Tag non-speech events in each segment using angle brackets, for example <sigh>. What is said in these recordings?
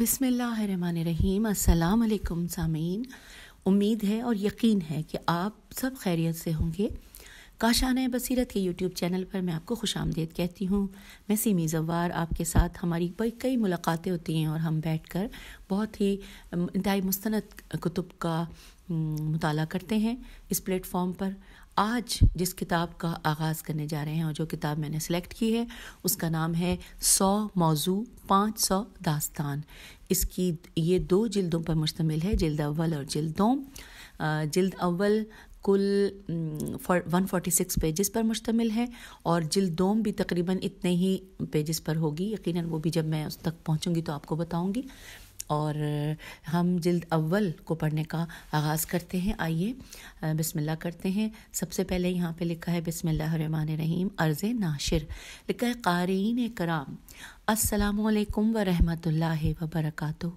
बिसमीम अल्लाम सामीन उम्मीद है और यकीन है कि आप सब खैरियत से होंगे काशान बसीरत के यूट्यूब चैनल पर मैं आपको खुश आमदेद कहती हूँ मैं सीमी जवार आपके साथ हमारी कई कई मुलाकातें होती हैं और हम बैठ कर बहुत ही इंतई मुस्त कुतुब का मुताला करते हैं इस प्लेटफॉर्म पर आज जिस किताब का आगाज़ करने जा रहे हैं और जो किताब मैंने सेलेक्ट की है उसका नाम है सौ मौजू पाँच सौ दास्तान इसकी ये दो जिल्दों पर मुश्तमिल है जिल्द अव्वल और जिल्द दोम जिल्द अव्वल कुल वन फोटी सिक्स पेजेस पर मुश्तमिल है और जिल्दोम भी तकरीबन इतने ही पेजेस पर होगी यकीनन वो भी जब मैं उस तक पहुँचूँगी तो आपको बताऊँगी और हम जल्द अव्वल को पढ़ने का आगाज़ करते हैं आइए बिस्मिल्लाह करते हैं सबसे पहले यहाँ पे लिखा है बिसमिल्लामान रहीम अर्ज़ नाशिर लिखा है क़ारीन कराम असलकम वरहमल वबरकू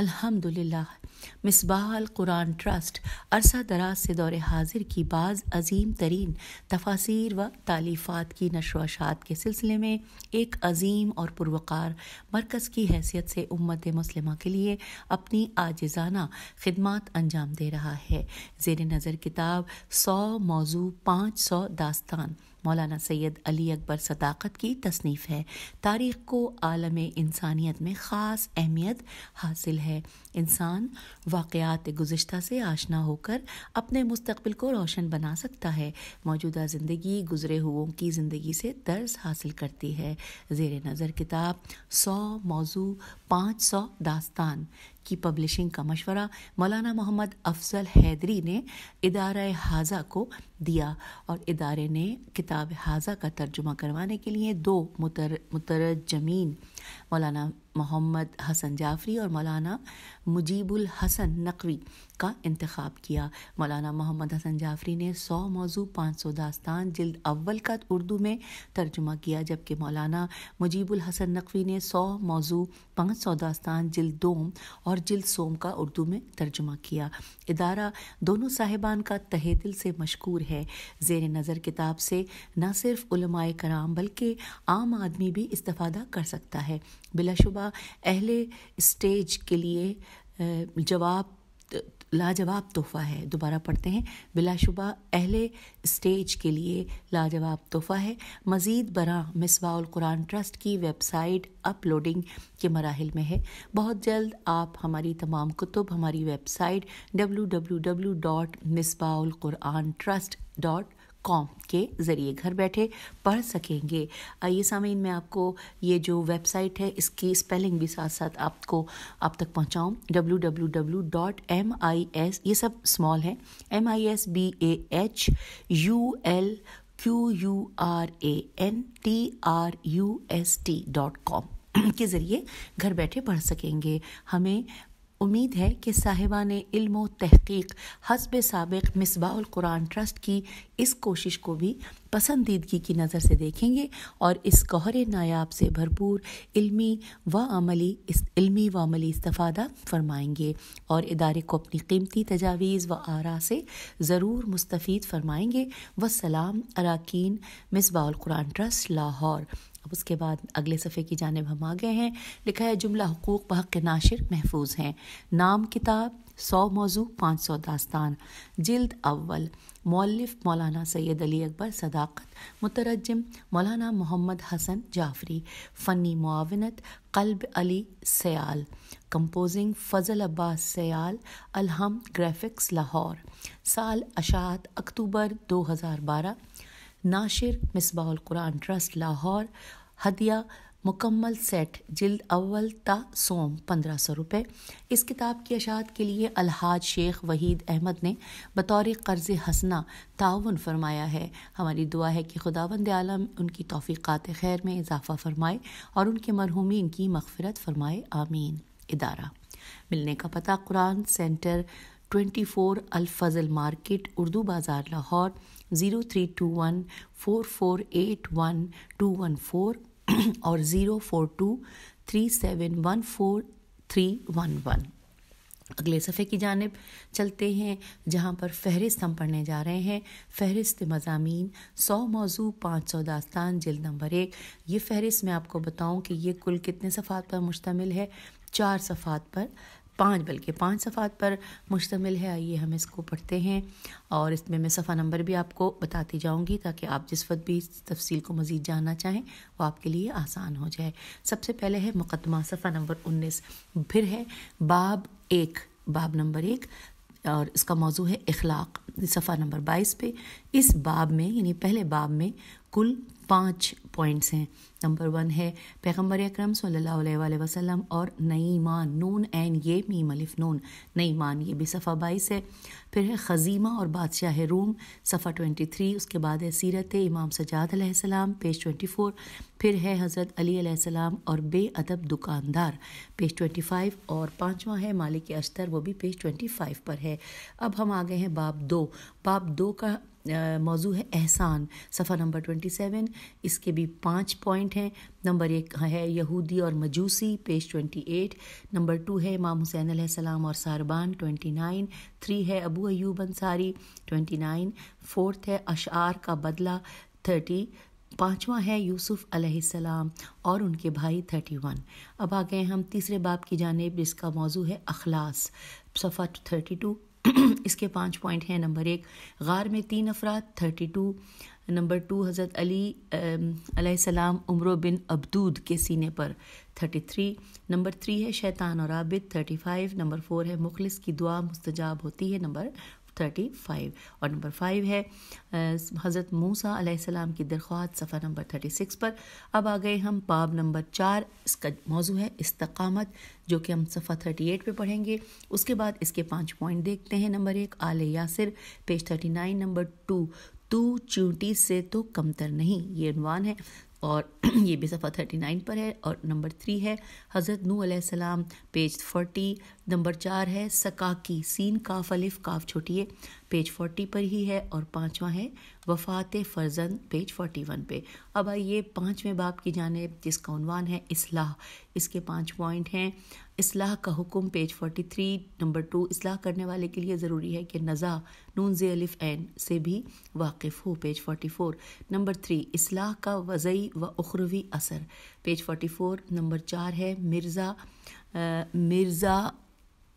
अल्हम्दुलिल्लाह मिसबाल कुरान ट्रस्ट अरसा दराज से दौर हाजिर की बाज़ अजीम तरीन तफासिर व तालीफ़ात की नशवाशात के सिलसिले में एक अजीम और पुरवकार मरकज़ की हैसियत से उम्मत मुस्लिमा के लिए अपनी आजिज़ाना खिदमत अंजाम दे रहा है जेर नज़र किताब सौ मौजू पाँच सौ दास्तान मौलाना सैयद अली अकबर सदाकत की तसनीफ़ है तारीख़ को आलम इंसानियत में ख़ास अहमियत हासिल है इंसान वाक़ात गुज्त से आशना होकर अपने मुस्तबिल को रोशन बना सकता है मौजूदा ज़िंदगी गुजरे हुओं की ज़िंदगी से दर्ज हासिल करती है जेर नज़र किताब सौ मौजू पाँच सौ दास्तान की पब्लिशिंग का मशवरा मौलाना मोहम्मद अफजल हैदरी ने इदारा हाजा को दिया और इदारे ने किताब हाजा का तर्जुमा करवाने के लिए दो मुतर मुतरजमीन मौलाना मोहम्मद हसन जाफरी और मौलाना मुजीबुल हसन नकवी का इंतखब किया मौलाना मोहम्मद हसन जाफरी ने सौ मौजू पाँच सौ दास्तान जल्द अव्वल का उर्दू में तर्जुमा किया जबकि मौलाना मुजीबुल हसन नकवी ने सौ मौजू पाँच सौ दास्तान जल्द दोम और जल्द सोम का उर्दू में तर्जुमा किया इदारा दोनों साहिबान का तहे दिल से मशहूर है जेर नज़र किताब से न सिर्फ कराम बल्कि आम आदमी भी इस्तफ़ादा कर सकता है बिलाशुबा अहले स्टेज के लिए जवाब लाजवाब तोहफ़ा है दोबारा पढ़ते हैं बिलाशुबा अहले स्टेज के लिए लाजवाब तोहफ़ा है मज़ीद बरा मिसबाउल कुरान ट्रस्ट की वेबसाइट अपलोडिंग के मराहल में है बहुत जल्द आप हमारी तमाम कुतुब हमारी website W W W dot Misbahul Quran trust dot com के ज़रिए घर बैठे पढ़ सकेंगे आइए सामीन मैं आपको ये जो वेबसाइट है इसकी स्पेलिंग भी साथ साथ आपको आप तक पहुँचाऊँ W W W dot M I S ये सब स्मॉल है M I S B A H U L Q U R A N T R U S T dot com के ज़रिए घर बैठे पढ़ सकेंगे हमें उम्मीद है कि साहिबा ने इल्मो तहकीक हसब सबक कुरान ट्रस्ट की इस कोशिश को भी पसंदीदगी की नज़र से देखेंगे और इस कोहरे नायाब से भरपूर इल्मी व अमली इस इल्मी व अमली इस्तफ़ादा फरमाएंगे और इदारे को अपनी कीमती तजावीज़ व आरा से ज़रूर मुस्तफ़ फरमाएंगे व सलाम अरकान कुरान ट्रस्ट लाहौर अब उसके बाद अगले सफ़े की जानब हम आ गए हैं लिखा है जुमला हकूक़ बहक के नाशिर महफूज हैं नाम किताब सौ मौजू पाँच सौ दास्तान जल्द अव्वल मौलफ मौलाना सैद अली अकबर सदाकत मुतरजम मौलाना मोहम्मद हसन जाफरी फ़नी मुआवनत कल्ब अली सयाल कंपोजिंग फ़जल अब्बास सयाल अलहम ग्राफिक्स लाहौर साल अशात अक्टूबर बारह नाशिर मिसबाउल कुरान ट्रस्ट लाहौर हदिया मुकम्मल सेट जिल्द अव्वल ता सोम पंद्रह सौ रुपये इस किताब की अशात के लिए अलहाज शेख वहीद अहमद ने बतौर कर्ज हसना ताउन फरमाया है हमारी दुआ है कि खुदाबंद आलम उनकी तोफ़ीक़ात खैर में इजाफ़ा फरमाए और उनके मरहूमिन की मगफरत फरमाए आमीन इदारा मिलने का पता Quran centre twenty four Alfazal market Urdu Bazaar Lahore zero three two one four four eight one two one four और zero four two three seven one four three one one अगले सफ़े की जानब चलते हैं जहाँ पर फहरिस्त हम पढ़ने जा रहे हैं फहरिस्त मजामी सौ मौजू पाँच सौ दास्तान जिल्द नंबर एक ये फहरिस्त मैं आपको बताऊँ कि ये कुल कितने सफ़ात पर मुश्तमिल है चार सफ़ात पर पाँच बल्कि पाँच सफ़ात पर मुश्तमिल है आइए हम इसको पढ़ते हैं और इसमें मैं सफ़ा नंबर भी आपको बताती जाऊँगी ताकि आप जिस वक्त भी इस तफसील को मज़ीद जानना चाहें वो आपके लिए आसान हो जाए सबसे पहले है मुकदमा सफ़ा नंबर उन्नीस फिर है बाब एक बाब नंबर एक और इसका मौजू है इखलाक सफ़ा नंबर बाईस पे इस बाब में यानी पहले बाब में कुल पांच पॉइंट्स हैं नंबर वन है पैगम्बर अक्रम सल्ला वसलम और नईमान नून एन ये मीम अलिफ नून नईमान ये भी सफ़ा बाईस है फिर है खजीमा और बादशाह रूम सफ़ा ट्वेंटी थ्री उसके बाद है सीरत इमाम सजाद सजादलाम पेज ट्वेंटी फोर फिर है हज़रत अली सलाम और बेअदब दुकानदार पेज ट्वेंटी फाइव और पाँचवा है मालिक अश्तर वो भी पेज ट्वेंटी फाइव पर है अब हम आ गए हैं बाब दो बाब दो का मौजू है एहसान सफ़ा नंबर ट्वेंटी सेवन इसके भी पाँच पॉइंट हैं नंबर एक है यहूदी और मजूसी page twenty eight number two है इमाम हुसैन सलाम और सारबान ट्वेंटी नाइन थ्री है Abu Ayub Ansari twenty nine fourth है अशार का बदला थर्टी पांचवा है यूसुफ अलैहिस्सलाम और उनके भाई थर्टी वन अब आ गए हम तीसरे बाप की जानब जिसका मौजू है अखलास सफ़ा थर्टी टू <clears throat> इसके पाँच पॉइंट हैं नंबर एक गार में तीन अफराद थर्टी टू नंबर टू हज़रत अली अलैहिस्सलाम उम्र बिन अब्दूद के सीने पर थर्टी थ्री नंबर थ्री है शैतान और आबिद थर्टी फाइव नंबर फोर है मुखलिस की दुआ मुस्तजाब होती है नंबर थर्टी फाइव और नंबर फाइव है हज़रत मूसा सलाम की दरख्वास्त सफ़ा नंबर थर्टी सिक्स पर अब आ गए हम बाब नंबर चार इसका मौजू है इस्तकामत जो कि हम सफ़ा थर्टी एट पर पढ़ेंगे उसके बाद इसके पाँच पॉइंट देखते हैं नंबर एक आल Yasir page thirty nine number two तू चूटी से तो कमतर नहीं ये अनवान है और <clears throat> ये भी सफ़ा थर्टी नाइन पर है और नंबर थ्री है हज़रत नू सलाम पेज फोर्टी नंबर चार है सकाकी सीन काफ अलिफ काफ छोटिए पेज फोर्टी पर ही है और पांचवा है वफात फर्जन पेज फोर्टी वन पे अब आइए पाँचवें बाप की जाने जिसका उनवान है इसलाह इसके पाँच पॉइंट हैं इसलाह का हुक्म page forty three number two इसलाह करने वाले के लिए ज़रूरी है कि नज़ा नून जे अलिफ एन से भी वाकिफ़ हो page forty four number three इसलाह का वज़ई व उखरवी असर पेज फोर्टी फोर नंबर चार है मिर्ज़ा मिर्ज़ा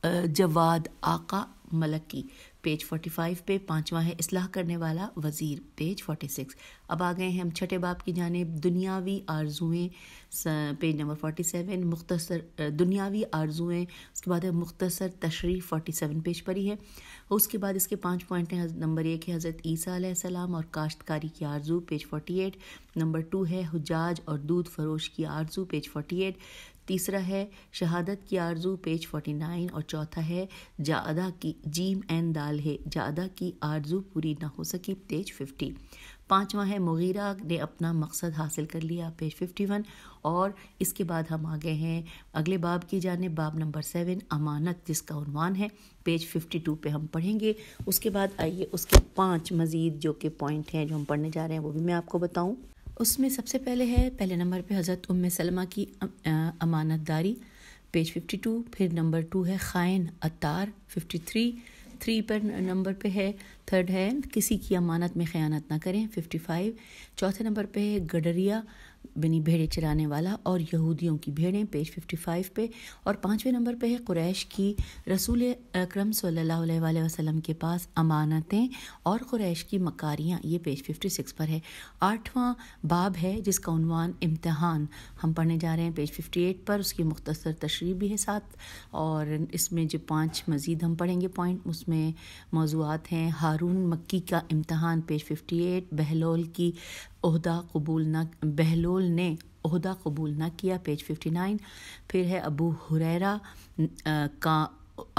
जवाद आका मलकी पेज 45 पे पांचवा है इसलाह करने वाला वज़ीर पेज 46 अब आ गए हैं हम छठे बाप की जानेब दुनियावी आरजुएँ पेज नंबर 47 मुख्तसर दुनियावी आरजुएँ उसके बाद है मुख्तसर तशरीफ 47 पेज पर ही है उसके बाद इसके पांच पॉइंट हैं नंबर एक है हज़रत ईसा सलाम और काश्तकारी की आरजू पेज 48 नंबर टू है हजाज और दूध फरोश की आरजू पेज 48 तीसरा है शहादत की आरजू पेज 49 और चौथा है जादा की जीम एन दाल है जादा की आरजू पूरी ना हो सकी पेज 50 पांचवा है मुगीरा ने अपना मकसद हासिल कर लिया पेज 51 और इसके बाद हम आ गए हैं अगले बाब की जाने बाब नंबर सेवन अमानत जिसका उनवान है पेज 52 पे हम पढ़ेंगे उसके बाद आइए उसके पांच मज़ीद जो कि पॉइंट हैं जो हम पढ़ने जा रहे हैं वो भी मैं आपको बताऊँ उसमें सबसे पहले है पहले नंबर पे हज़रत उम सलमा की अमानत दारी पेज 52 फिर नंबर टू है ख़ाइन अतार 53 थ्री पर नंबर पे है थर्ड है किसी की अमानत में ख़यानत ना करें 55 चौथे नंबर पे है गडरिया बनी भेड़े चराने वाला और यहूदियों की भेड़ें पेज 55 पे और पाँचवें नंबर पे है कुरैश की रसूल अक्रम सल्लल्लाहु अलैहि वसल्लम के पास अमानतें और कुरैश की मकारियाँ ये पेज 56 पर है आठवां बाब है जिसका उनवान इम्तहान हम पढ़ने जा रहे हैं पेज 58 पर उसकी मुख्तर तशरी भी है साथ और इसमें जो पाँच मज़ीद हम पढ़ेंगे पॉइंट उसमें मौजूद हैं हारून मक्की का इम्तहान पेज फिफ्टी बहलोल की उहदा कबूल न बहलोल ने अहदा कबूल न किया पेज 59 फिर है अबू हुरैरा का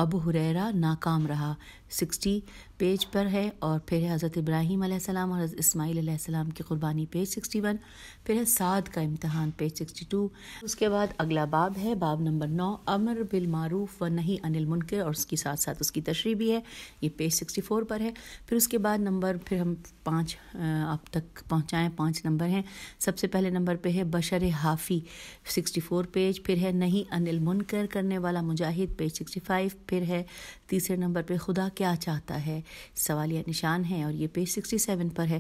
अबू हुरैरा नाकाम रहा सिक्सटी पेज पर है और फिर है हज़रत इब्राहीम आसमाम और इसमाइल आसमाम की क़ुरबानी पेज सिक्सटी वन फिर है साद का इम्तहान पेज सिक्सटी टू उसके बाद अगला बाब है बाब नंबर नौ अमर बिलमूफ़ व नहीं अनिल मुनकर और उसके साथ साथ उसकी तशरी भी है ये पेज सिक्सटी फोर पर है फिर उसके बाद नंबर फिर हम पाँच अब तक पहुँचाएँ पाँच नंबर हैं सबसे पहले नंबर पर है Bashar Hafi sixty four page फिर है नहीं अनिल मुनकर करने वाला मुजाहिद पेज सिक्सटी फाइव फिर है तीसरे नंबर पर खुदा के क्या चाहता है सवालिया निशान है और ये पेज सिक्सटी सेवन पर है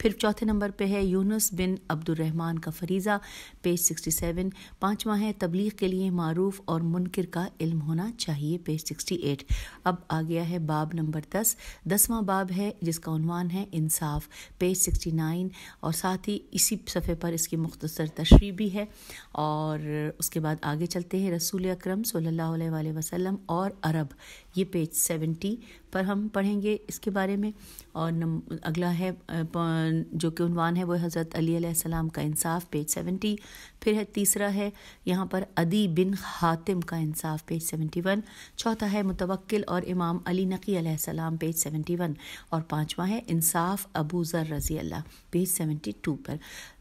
फिर चौथे नंबर पे है यूनुस बिन रहमान का फरीज़ा पेज सिक्सटी सेवन पाँचवा है तबलीग के लिए मरूफ और मुनकर का इल्म होना चाहिए पेज सिक्सटी एट अब आ गया है बाब नंबर दस दसवां बाब है जिसका उनवान है इंसाफ पेज सिक्सटी नाइन और साथ ही इसी सफ़े पर इसकी मुख्तर तशरी भी है और उसके बाद आगे चलते हैं रसूल अक्रम सल्ला वसम और अरब ये पेज सेवेंटी पर हम पढ़ेंगे इसके बारे में और अगला है जो कि उनवान है वो हज़रत अली का इंसाफ पेज सेवेंटी फिर है तीसरा है यहाँ पर अदी बिन हातिम का इंसाफ पेज सेवेंटी वन चौथा है मुतवक्ल और इमाम अली नकी सलाम पेज सेवेंटी वन और पाँचवा है इंसाफ अबू ज़र रजी अल्लाह पेज सेवेंटी टू पर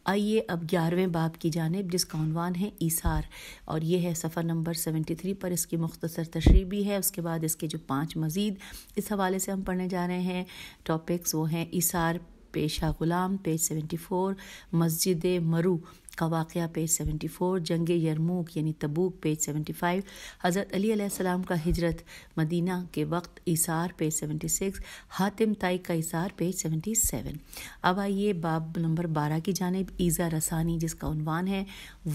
आइए अब ग्यारहवें बाब की जानब जिसका उनवान है ईसार और ये है सफ़र नंबर सेवेंटी थ्री पर इसकी मुख्तसर तशरी भी है उसके बाद इसके जो पाँच मज़ीद किस हवाले से हम पढ़ने जा रहे हैं टॉपिक्स वो हैं इसार पेशा ग़ुलाम पेज सेवेंटी फोर मस्जिद मरू का वाक़ पेज 74 जंग यरमूक यानी तबूक पेज 75 हज़रत अली का हिजरत मदीना के वक्त इसार पेज 76 हातिम ताई का इसार पेज 77 अब आइए बाब नंबर 12 की जानब ईज़ा रसानी जिसका उनवान है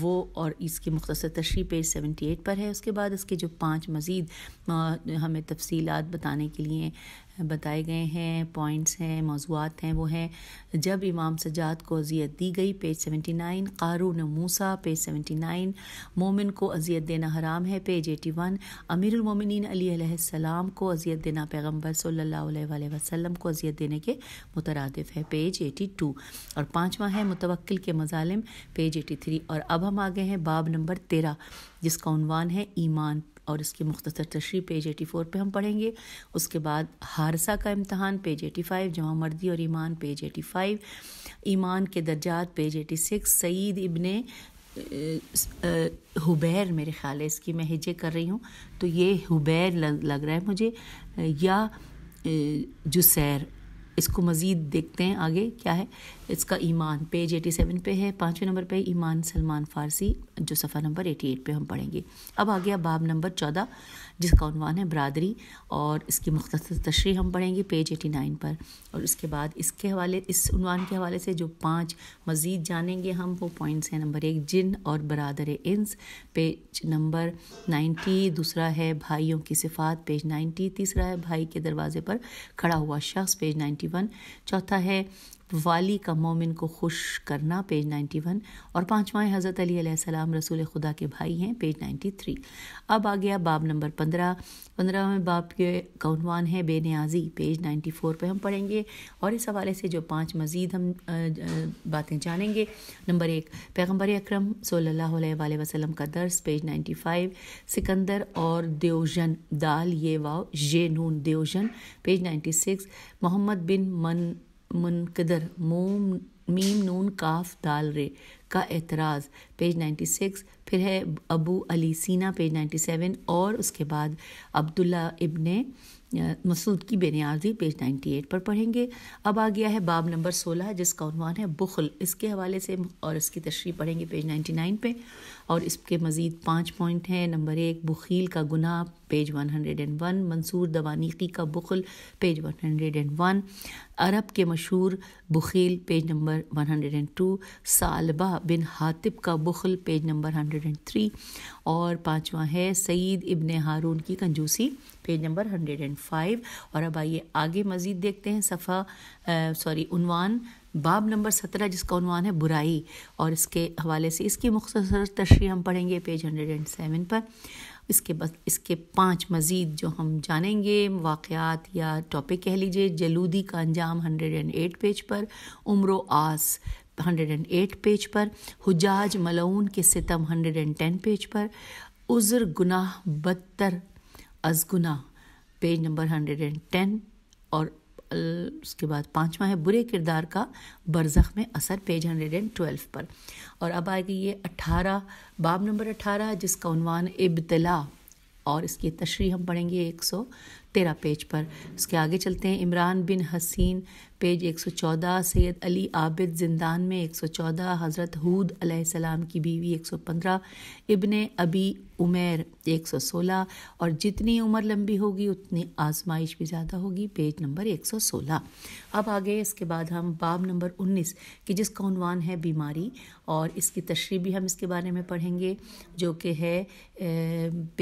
वो और इसकी मुख्तर तशरी पेज 78 पर है उसके बाद इसके जो पाँच मज़ीद हमें तफसीलात बताने के लिए बताए गए हैं पॉइंट्स हैं मौजूद हैं वो हैं जब इमाम सजाद को अजियत दी गई page seventy nine Qarun Musa page seventy nine मोमिन को अजियत देना हराम है पेज एटी वन अमीरमिन अलीसम को अजियत देना पैगम्बर सल्ला वसलम को अजियत देने के मुतरदफ़ है पेज एटी टू और पाँचवा है मुतवक्ल के मजालम पेज एटी थ्री और अब हम आ गए हैं बाब नंबर तेरह जिसका है ईमान और इसकी मुख्तर तशरी पेज एटी फ़ोर पर हम पढ़ेंगे उसके बाद हारसा का इम्तहान पेज एटी फाइव जमा मर्दी और ईमान पेज एटी फाइव ईमान के दर्जात page eighty six Saeed Ibn Hubair मेरे ख्याल है इसकी मैं हिजे कर रही हूँ तो ये हुबैर लग, लग रहा है मुझे या जुसैर इसको मज़ीद देखते हैं आगे क्या है इसका ईमान पेज 87 पे है पाँचवें नंबर पे ईमान सलमान फारसी जो सफ़ा नंबर 88 पे हम पढ़ेंगे अब आ गया बाब नंबर 14 जिसका उनवान है बरदरी और इसकी मुख्तर तशरी हम पढ़ेंगे पेज 89 पर और इसके बाद इसके हवाले इस उनवान के हवाले से जो पाँच मज़ीद जानेंगे हम वो पॉइंट्स हैं नंबर एक जिन और बरदर इंस पेज नंबर नाइन्टी दूसरा है भाइयों की सिफात पेज नाइन्टी तीसरा है भाई के दरवाजे पर खड़ा हुआ शख्स पेज नाइन्टी वन चौथा है वाली का मोमिन को खुश करना पेज 91 और पांचवाएं हज़रत अली सलाम रसूल खुदा के भाई हैं पेज 93 अब आ गया बाब नंबर 15 पंद्रहवें बाब के कौनवान है बेनियाजी पेज 94 पे हम पढ़ेंगे और इस हवाले से जो पांच मज़ीद हम बातें जानेंगे नंबर एक पैगम्बर अक्रम सल्ला वसलम का दर्स पेज 95 सिकंदर और देवजन दाल ये वाव ये नून देवजन पेज 96 मोहम्मद बिन मन मुनकदर मोम मीम नून काफ दाल रे का एतराज़ पेज 96 फिर है अबू अली सीना पेज 97 और उसके बाद अब्दुल्ला इब्ने मसूद की बेनियाजी पेज 98 पर पढ़ेंगे अब आ गया है बाब नंबर 16 जिसका उनवान है बुखल इसके हवाले से और इसकी तशरी पढ़ेंगे पेज 99 पे और इसके मज़ीद पाँच पॉइंट हैं नंबर एक बुखील का गुनाह page one hundred and one Mansur Dawaniqi का बुखल page one hundred and one Arab के मशहूर बुखील page number one hundred and two Salba bin Hatib का बुखल page number hundred and three और पाँचवा है सईद इबन हारून की कंजूसी page number hundred and five और अब आइए आगे मज़ीद देखते हैं सफ़ा सॉरी उनवान बाब नंबर सत्रह जिसका उनवान है बुराई और इसके हवाले से इसकी मुख्तर तशरी हम पढ़ेंगे पेज हंड्रेड एंड सेवन पर इसके बस इसके पाँच मज़ीद जो हम जानेंगे वाक़ात या टॉपिक कह लीजिए जलूदी का अंजाम हंड्रेड एंड एट पेज पर Amr Aas hundred and eight page पर हुजाज मलऊन के सितम हंड्रेड एंड टेन पेज पर उज़र गुनाह बदतर अजगुना page number hundred and ten और उसके बाद पाँचवा है बुरे किरदार का बरज़ख में असर पेज हंड्रेड एंड ट्वेल्व पर और अब आएगी ये अट्ठारह बाब नंबर अट्ठारह जिसका उनवान इब्तला और इसकी तशरी हम पढ़ेंगे एक सौ तेरह पेज पर उसके आगे चलते हैं इमरान बिन हसीन पेज 114 सैयद अली आबिद जिंदान में 114 हज़रत हूद अलैहिस्सलाम की बीवी 115 इब्ने अबी उमेर 116 और जितनी उम्र लंबी होगी उतनी आजमाइश भी ज़्यादा होगी पेज नंबर 116 अब आगे इसके बाद हम बाब नंबर 19 कि जिसका उनवान है बीमारी और इसकी तशरी भी हम इसके बारे में पढ़ेंगे जो कि है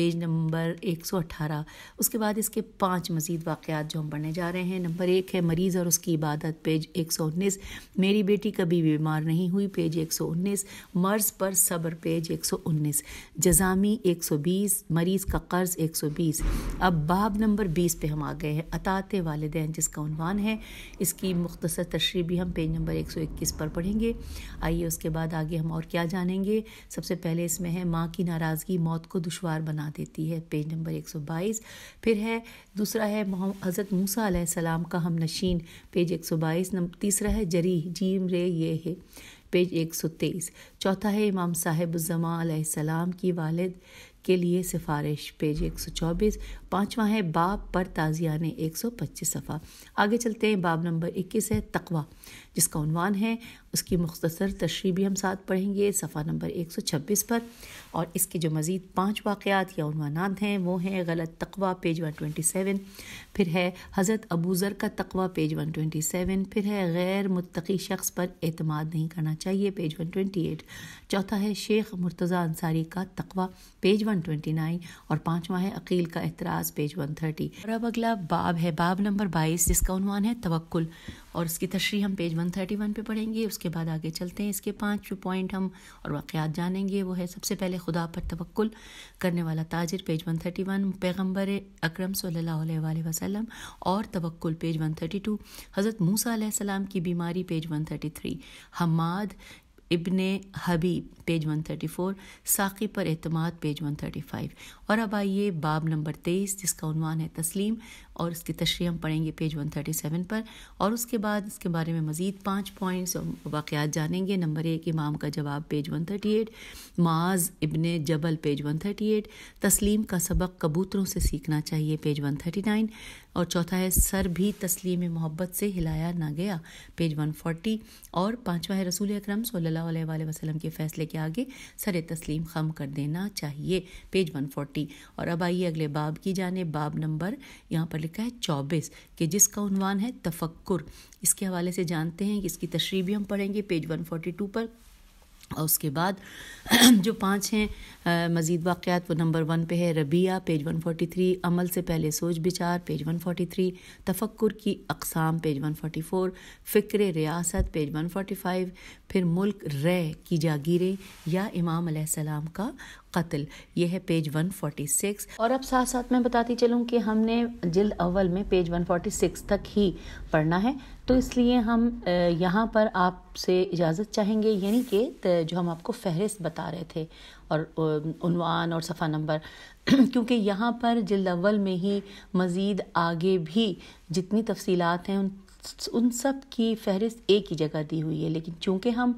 पेज नंबर 118 उसके बाद इसके पाँच मज़ीद वाक़ात जो हम पढ़ने जा रहे हैं नंबर एक है मरीज़ और उसकी इबादत पेज एक सौ उन्नीस मेरी बेटी कभी भी बीमार नहीं हुई पेज एक सौ उन्नीस मर्ज़ पर सब्र पेज एक सौ उन्नीस जजामी एक सौ बीस मरीज़ का कर्ज़ एक सौ बीस अब बाब नंबर बीस पे हम आ गए हैं अतात वालदेन जिसका उनवान है इसकी मुख्तसर तशरी भी हम पेज नंबर एक सौ इक्कीस पर पढ़ेंगे आइए उसके बाद आगे हम और क्या जानेंगे सबसे पहले इसमें है माँ की नाराज़गी मौत को दुशवार बना देती है पेज नंबर एक सौ बाईस फिर है दूसरा है हज़रत मूसा सलाम का हम नशीन पेज एक सौ बाईस तीसरा है जरी जीम रे ये है पेज एक सौ तेईस चौथा है इमाम साहिब सलाम की वालद के लिए सिफारिश पेज एक सौ चौबीस पाँचवा है बाब पर ताजियाने 125 सफ़ा आगे चलते हैं बाब नंबर 21 है तकवा जिसका उनवान है उसकी मुख्तसर तशरी भी हम साथ पढ़ेंगे सफ़ा नंबर 126 पर और इसके जो मज़ीद पाँच वाक़ात या उनवानात हैं वो हैं गलत तकवा पेज 127 फिर है हज़रत अबूज़र का तकवा पेज 127 फिर है गैर मुतकी शख्स पर अतमाद नहीं करना चाहिए पेज 128 चौथा है शेख मुर्तज़ा अंसारी का तकवा पेज 129 और पाँचवा है अकील का एतराज़ अब्बास पेज 130 और अब अगला बाब है बाब नंबर 22 जिसका उनवान है तवक्ल और उसकी तशरी हम पेज 131 पे पढ़ेंगे उसके बाद आगे चलते हैं इसके पाँच पॉइंट हम और वाक़ात जानेंगे वो है सबसे पहले खुदा पर तवक्ल करने वाला ताजर पेज 131 वन पैगम्बर अक्रम सल्ला वसलम और तवक्ल पेज 132 हज़रत मूसा सलाम की बीमारी पेज 133 हमाद इबन हबीब पेज 134 साकी पर एतमाद पेज 135 और अब आइए बाब नंबर तेईस जिसका उनवान है तस्लीम और इसकी तशरी हम पढ़ेंगे पेज 137 पर और उसके बाद इसके बारे में मज़ीद पाँच पॉइंट्स और वाक़ात जानेंगे नंबर एक इमाम का जवाब पेज 138 माज इबन जबल पेज 138 तस्लीम का सबक कबूतरों से सीखना चाहिए पेज 139 और चौथा है सर भी तस्लीम मोहब्बत से हिलाया ना गया पेज 140 और पाँचवा है रसूल अक्रम सल्ला वसलम के फ़ैसले के आगे सर तस्लीम खम कर देना चाहिए पेज 140 और अब आइए अगले बाब की जाने बाब नंबर यहाँ पर लिखा है चौबीस कि जिसका उनवान है तफक्कुर इसके हवाले से जानते हैं कि इसकी तशरी भी हम पढ़ेंगे पेज वन फोर्टी टू पर और उसके बाद <clears throat> जो पांच हैं मज़ीद वाक़ात वो नंबर वन पे है Rabia page one forty three अमल से पहले सोच विचार पेज वन थ्री तफक्र की अकसाम पेज वन फोर फ़िक्र रियासत पेज वन फाइव फिर मुल्क रे की जागीरें या इमाम का कत्ल ये है पेज 146 और अब साथ साथ मैं बताती चलूँ कि हमने जिल्द अव्वल में पेज 146 तक ही पढ़ना है तो इसलिए हम यहाँ पर आपसे इजाज़त चाहेंगे यानी कि जो हम आपको फहरिस्त बता रहे थे और उनवान और सफ़ा नंबर <clears throat> क्योंकि यहाँ पर जिल्द अव्वल में ही मज़ीद आगे भी जितनी तफसीलात हैं उन उन सब की फहरिस्त एक ही जगह दी हुई है लेकिन चूंकि हम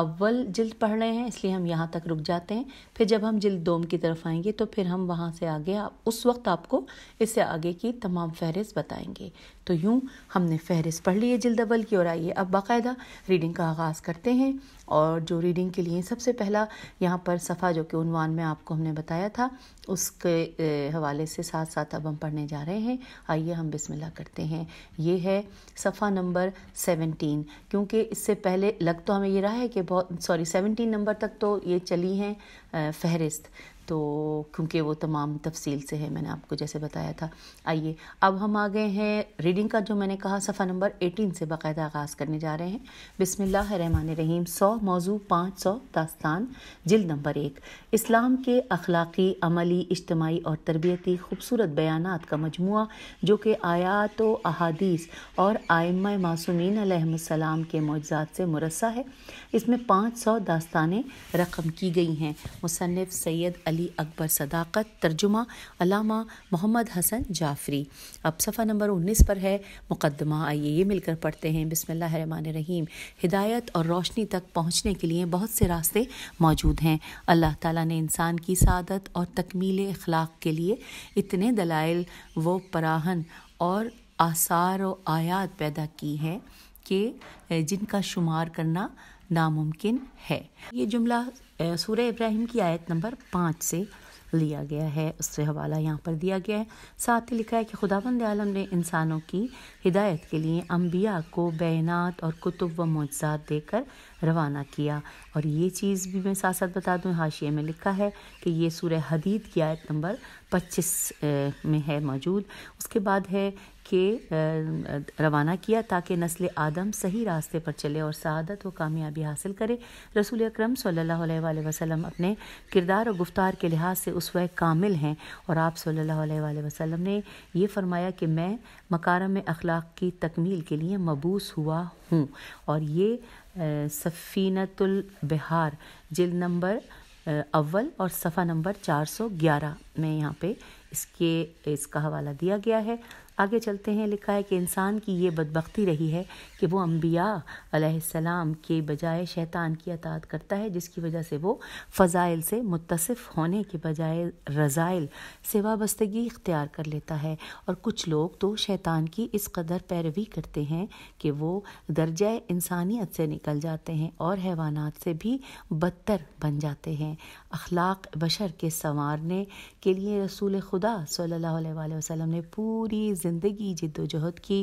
अव्वल जिल्द पढ़ रहे हैं इसलिए हम यहाँ तक रुक जाते हैं फिर जब हम जिल्द दोम की तरफ आएंगे तो फिर हम वहाँ से आगे उस वक्त आपको इससे आगे की तमाम फहरिस्त बताएंगे तो यूँ हमने फहरिस्त पढ़ ली है जिल्द अव्वल की और आइए अब बाकायदा रीडिंग का आगाज़ करते हैं और जो रीडिंग के लिए सबसे पहला यहाँ पर सफ़ा जो कि उनवान में आपको हमने बताया था उसके हवाले से साथ साथ अब हम पढ़ने जा रहे हैं आइए हम बिस्मिल्लाह करते हैं ये है सफ़ा नंबर सेवनटीन क्योंकि इससे पहले लग तो हमें ये रहा है कि बहुत सॉरी सेवनटीन नंबर तक तो ये चली हैं फहरिस्त तो क्योंकि वो तमाम तफसील से है मैंने आपको जैसे बताया था आइए अब हम आ गए हैं रीडिंग का जो मैंने कहा सफ़ा नंबर एटीन से बाकायदा आगाज़ करने जा रहे हैं बिसमिल्लाह रहीम सौ मौजू पाँच सौ दास्तान जिल नंबर एक इस्लाम के अखलाकी अमली इज्तमी और तरबियती खूबसूरत बयान का मजमु जो कि आयात व अहादीस और आयम मासूमिन सलाम के मुआजात से मुरसा है इसमें पाँच सौ दास्तानें रकम की गई हैं मुसनफ़ सैद अली अली अकबर सदाकत तर्जुमा अलामा मोहम्मद हसन जाफरी अब सफ़ा नंबर उन्नीस पर है मुकदमा आइए ये मिलकर पढ़ते हैं बिसमान रहीम हिदायत और रोशनी तक पहुँचने के लिए बहुत से रास्ते मौजूद हैं अल्लाह ताला ने इंसान की सादत और तकमील अखलाक के लिए इतने दलाइल व पराहन और आसार व आयात पैदा की हैं कि जिनका शुमार करना नामुमकिन है ये जुमला सूर्य इब्राहिम की आयत नंबर पाँच से लिया गया है उससे हवाला यहाँ पर दिया गया है साथ ही लिखा है कि खुदाबंद आलम ने इंसानों की हिदायत के लिए अम्बिया को बैनात और कुतुब व मुआजात देकर रवाना किया और ये चीज़ भी मैं साथ साथ बता दूँ हाशिए में लिखा है कि ये सूर्य हदीद की आयत नंबर पच्चीस में है मौजूद उसके बाद है के रवाना किया ताकि नस्ल आदम सही रास्ते पर चले और शहादत व कामयाबी हासिल करे रसूल अक्रम सल्लल्लाहु अलैहि अपने किरदार और गुफ्तार के लिहाज से उस वह कामिल हैं और आप सल्ला वसलम ने यह फरमाया कि मैं मकारम अखलाक की तकमील के लिए मबूस हुआ हूँ और ये सफ़ीनतुल बिहार जिल नंबर अव्वल और सफ़ा नंबर 411 में यहाँ पे इसके इसका हवाला दिया गया है आगे चलते हैं लिखा है कि इंसान की ये बदबख्ती रही है कि वो अम्बिया के बजाय शैतान की अतात करता है जिसकी वजह से वो फ़ज़ाइल से मुतसफ़ होने के बजाय रज़ाइल से वाबस्तगी इख्तियार कर लेता है और कुछ लोग तो शैतान की इस कदर पैरवी करते हैं कि वो दर्ज इंसानियत से निकल जाते हैं और हैवानात से भी बदतर बन जाते हैं अखलाक बशर के संवारने के लिए रसूल खुदा सल्ला वसम ने पूरी ज़िंदगी जद्दोजहद की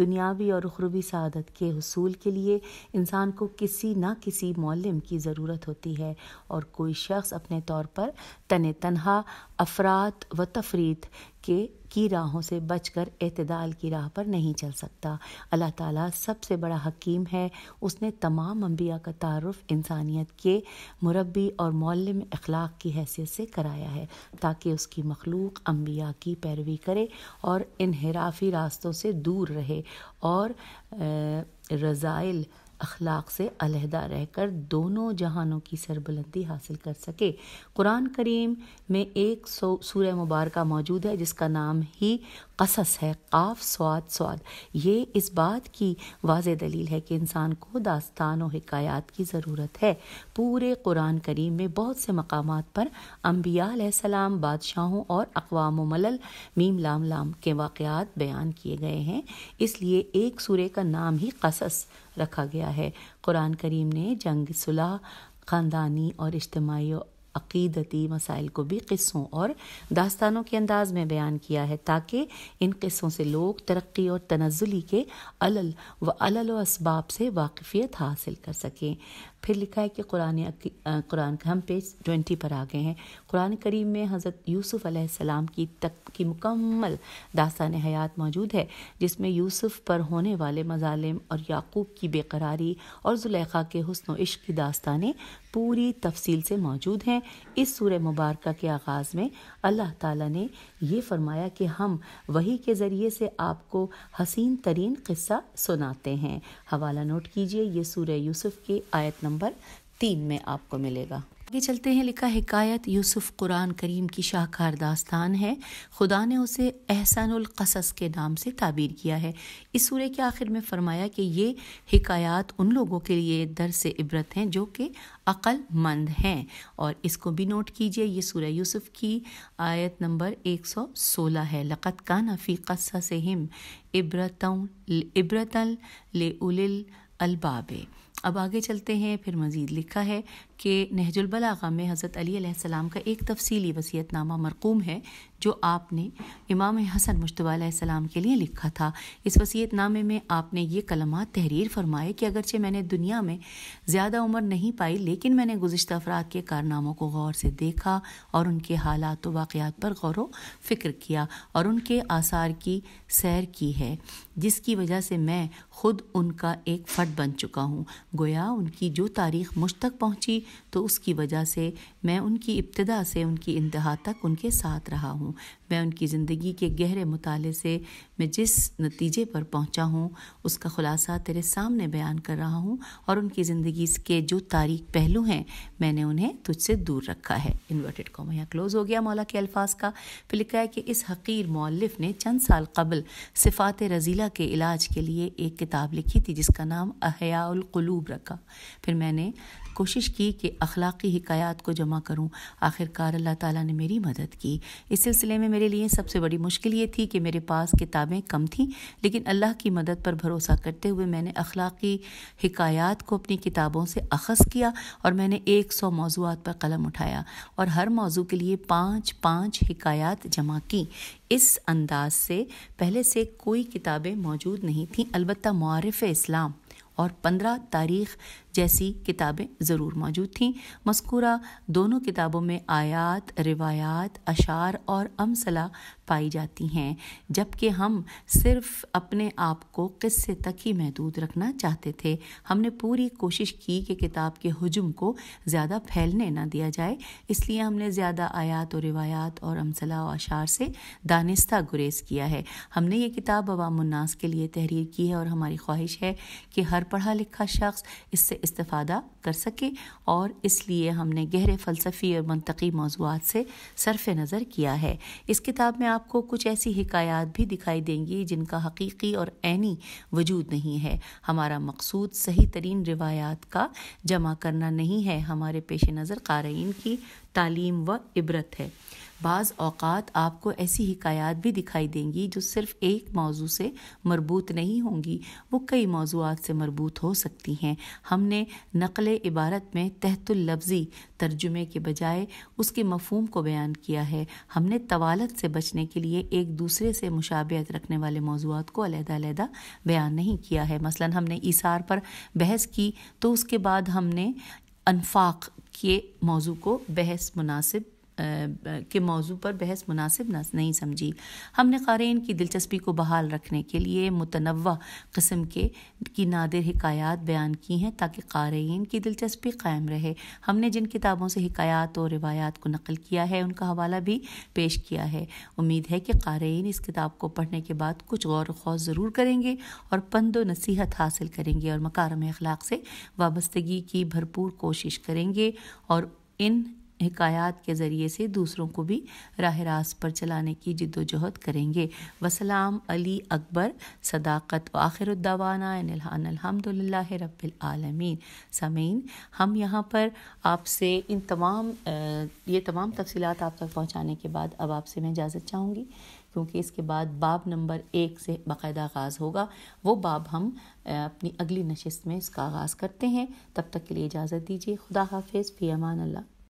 दुनियावी और अखरूबी सदत के हसूल के लिए इंसान को किसी न किसी मौलम की ज़रूरत होती है और कोई शख्स अपने तौर पर तन तनहा अफरात व तफरीत के की राहों से बचकर अतदाल की राह पर नहीं चल सकता अल्लाह ताला सबसे बड़ा हकीम है उसने तमाम अम्बिया का तारफ़ इंसानियत के मुरबी और मौलम अखलाक की हैसियत से कराया है ताकि उसकी मखलूक अम्बिया की पैरवी करे और इनहराफी रास्तों से दूर रहे और रज़ाइल अखलाक से अलहदा रहकर दोनों जहानों की सरबुलंदी हासिल कर सके कुरान करीम में एक सूर्य मुबारक मौजूद है जिसका नाम ही कसस है काफ स्वाद स्वाद ये इस बात की वाज दलील है कि इंसान को दास्तान और हकयात की ज़रूरत है पूरे कुरान करीम में बहुत से मकाम पर अम्बियालाम बादशाहों और अकवाम मलल मीम लाम लाम के वाक़ात बयान किए गए हैं इसलिए एक सूर्य का नाम ही कसस रखा गया है कुरान करीम ने जंग सुलह ख़ानदानी और इज्तमाही अकीदती मसाइल को भी किस्सों और दास्तानों के अंदाज में बयान किया है ताकि इन किस्सों से लोग तरक्की और तनजुली के अलल व अलल व इसबाब से वाकफियत हासिल कर सकें फिर लिखा है कि कुरान कुरान हम पेज ट्वेंटी पर आ गए हैं कुरान करीम में हज़रत यूसुफ़ अलैहिस्सलाम की तक की मुकम्मल दास्तान हयात मौजूद है जिसमें यूसुफ़ पर होने वाले मजालिम और याकूब की बेकरारी और जुलेखा के हसन इश्क की दास्तानें पूरी तफसील से मौजूद हैं इस सूर मुबारक के आगाज़ में अल्लाह ताला ने ये फरमाया कि हम वही के ज़रिए से आपको हसीन तरीन क़स्सा सुनाते हैं हवाला नोट कीजिए ये सूर्य यूसुफ़ की आयत नंबर तीन में आपको मिलेगा आगे चलते हैं लिखा हिकायत यूसुफ कुरान करीम की शाहकार दास्तान है खुदा ने उसे एहसानुल कसस के नाम से ताबीर किया है इस सूर्य के आखिर में फरमाया कि ये हिकायत उन लोगों के लिए दर से इबरत हैं जो कि अक्लमंद हैं और इसको भी नोट कीजिए ये सूर्य यूसुफ की आयत नंबर 116 है लक़त का नफ़ी कस्सा से हिम इबरत इबरतल ले उलिल अलबाबे अब आगे चलते हैं फिर मज़ीद लिखा है कि नहजुलबलागा में हज़रत अली सलाम का एक तफसीली नामा मरकूम है जो आपने इमाम हसन मुशतबा सलाम के लिए लिखा था इस नामे में आपने ये कलमा तहरीर फरमाए कि अगरचे मैंने दुनिया में ज़्यादा उम्र नहीं पाई लेकिन मैंने गुज्त अफराद के कारनामों को गौर से देखा और उनके हालात व वाक़ात पर गौर फ़िक्र किया और उनके आसार की सैर की है जिसकी वजह से मैं खुद उनका एक फट बन चुका हूँ गोया उनकी जो तारीख मुझ तक पहुँची तो उसकी वजह से मैं उनकी इब्तदा से उनकी इंतहा तक उनके साथ रहा हूँ मैं उनकी ज़िंदगी के गहरे मुताले से मैं जिस नतीजे पर पहुँचा हूँ उसका ख़ुलासा तेरे सामने बयान कर रहा हूँ और उनकी ज़िंदगी के जो तारीख पहलू हैं मैंने उन्हें तुझसे दूर रखा है इन्वर्टेड कॉमा यहाँ क्लोज़ हो गया मौला के अल्फाज का फिर लिखा है कि इस हकीर मौलफ ने चंद साल कबल सिफात रजीला के इलाज के लिए एक किताब लिखी थी जिसका नाम अहयालूब रखा फिर मैंने कोशिश की कि अखलाक़ी हिकायात को जमा करूं आखिरकार अल्लाह ताला ने मेरी मदद की इस सिलसिले में मेरे लिए सबसे बड़ी मुश्किल ये थी कि मेरे पास किताबें कम थीं लेकिन अल्लाह की मदद पर भरोसा करते हुए मैंने अखलाक़ी हिकायात को अपनी किताबों से अखज़ किया और मैंने एक सौ मौजूद पर कलम उठाया और हर मौजू के लिए पाँच पाँच हिकायात जमा की इस अंदाज से पहले से कोई किताबें मौजूद नहीं थीं अलबत्त मारफ़ इस्लाम और पंद्रह तारीख जैसी किताबें ज़रूर मौजूद थीं मस्कूरा दोनों किताबों में आयात रिवायात अशार और अमसला पाई जाती हैं जबकि हम सिर्फ अपने आप को किस्से तक ही महदूद रखना चाहते थे हमने पूरी कोशिश की कि किताब के हजम को ज़्यादा फैलने ना दिया जाए इसलिए हमने ज़्यादा आयात और रिवायात और अमसला और अशार से दानिस्ता गुरेज किया है हमने ये किताब अवामन्नास के लिए तहरीर की है और हमारी ख्वाहिश है कि हर पढ़ा लिखा शख्स इससे इस्ता कर सके और इसलिए हमने गहरे फ़लसफ़ी और मनतकी मौजूद से सरफ नज़र किया है इस किताब में आपको कुछ ऐसी हकायात भी दिखाई देंगी जिनका हकीकी और ऐनी वजूद नहीं है हमारा मकसूद सही तरीन रिवायात का जमा करना नहीं है हमारे पेश नज़र क़ारीन की तालीम व इबरत है बाज़ अवकात आपको ऐसी हिकायात भी दिखाई देंगी जो सिर्फ एक मौजू से मरबूत नहीं होंगी वो कई मौजूद से मरबूत हो सकती हैं हमने नकल इबारत में तहतुल लफ्ज़ी तर्जुमे के बजाय उसके मफहम को बयान किया है हमने तवालत से बचने के लिए एक दूसरे से मुशाबियत रखने वाले मौजूद को अलहदा बयान नहीं किया है मसला हमने इसार पर बहस की तो उसके बाद हमने अनफाक के मौजू को बहस मुनासिब के मौजू पर बहस मुनासिब नहीं समझी हमने क़ारीन की दिलचस्पी को बहाल रखने के लिए मुतनव कस्म के की नादिर हकायात बयान की हैं ताकि क़ारीन की दिलचस्पी कायम रहे हमने जिन किताबों से हकयात और रिवायात को नकल किया है उनका हवाला भी पेश किया है उम्मीद है कि क़ारीन इस किताब को पढ़ने के बाद कुछ गौर खौज ज़रूर करेंगे और पंद व नसीहत हासिल करेंगे और मकारम अखलाक से वाबस्तगी की भरपूर कोशिश करेंगे और इन हकयात के ज़रिए से दूसरों को भी राह रास्त पर चलाने की जद्दोजहद करेंगे वसलाम अली अकबर सदाकत आखिरदावाना अलहमदिल्ला रबालमीन समीन हम यहाँ पर आपसे इन तमाम ये तमाम तफसीत आप तक पहुँचाने के बाद अब आपसे मैं इजाज़त चाहूँगी क्योंकि इसके बाद बाब नंबर एक से बाकायदा आगाज़ होगा वो बाब हम अपनी अगली नशस्त में इसका आगाज़ करते हैं तब तक के लिए इजाज़त दीजिए खुदा हाफिज़ फ़ी अमान अल्लाह